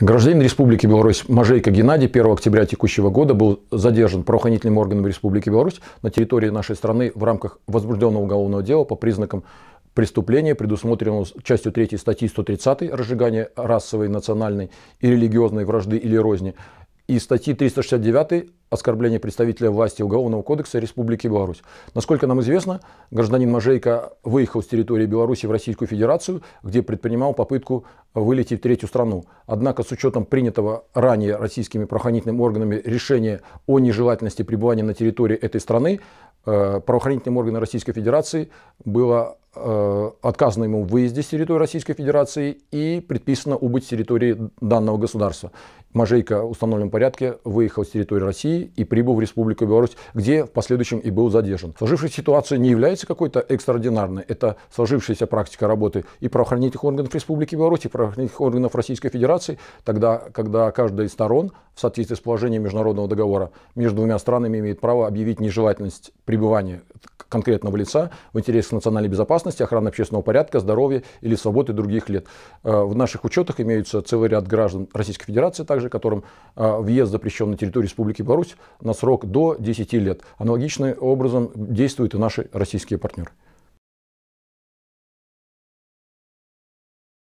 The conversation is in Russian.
Гражданин Республики Беларусь Мажейка Геннадий 1 октября текущего года был задержан правоохранительными органами Республики Беларусь на территории нашей страны в рамках возбужденного уголовного дела по признакам преступления, предусмотренного частью 3 статьи 130 «Разжигание расовой, национальной и религиозной вражды или розни», и статьи 369 «Оскорбление представителя власти Уголовного кодекса Республики Беларусь». Насколько нам известно, гражданин Мажейко выехал с территории Беларуси в Российскую Федерацию, где предпринимал попытку вылететь в третью страну. Однако с учетом принятого ранее российскими правоохранительными органами решения о нежелательности пребывания на территории этой страны, э, правоохранительным органам Российской Федерации было Э, отказано ему в выезде с территории Российской Федерации и предписано убыть с территории данного государства. Мажейка в установленном порядке выехал с территории России и прибыл в Республику Беларусь, где в последующем и был задержан. Сложившаяся ситуация не является какой-то экстраординарной. Это сложившаяся практика работы и правоохранительных органов Республики Беларусь, и правоохранительных органов Российской Федерации, тогда, когда каждая из сторон в соответствии с положением международного договора между двумя странами имеет право объявить нежелательность пребывания конкретного лица в интересах национальной безопасности, охраны общественного порядка, здоровья или свободы других лет. Э, в наших учетах имеются целый ряд граждан Российской Федерации, также которым э, въезд запрещен на территорию Республики Беларусь на срок до 10 лет. Аналогичным образом действуют и наши российские партнеры.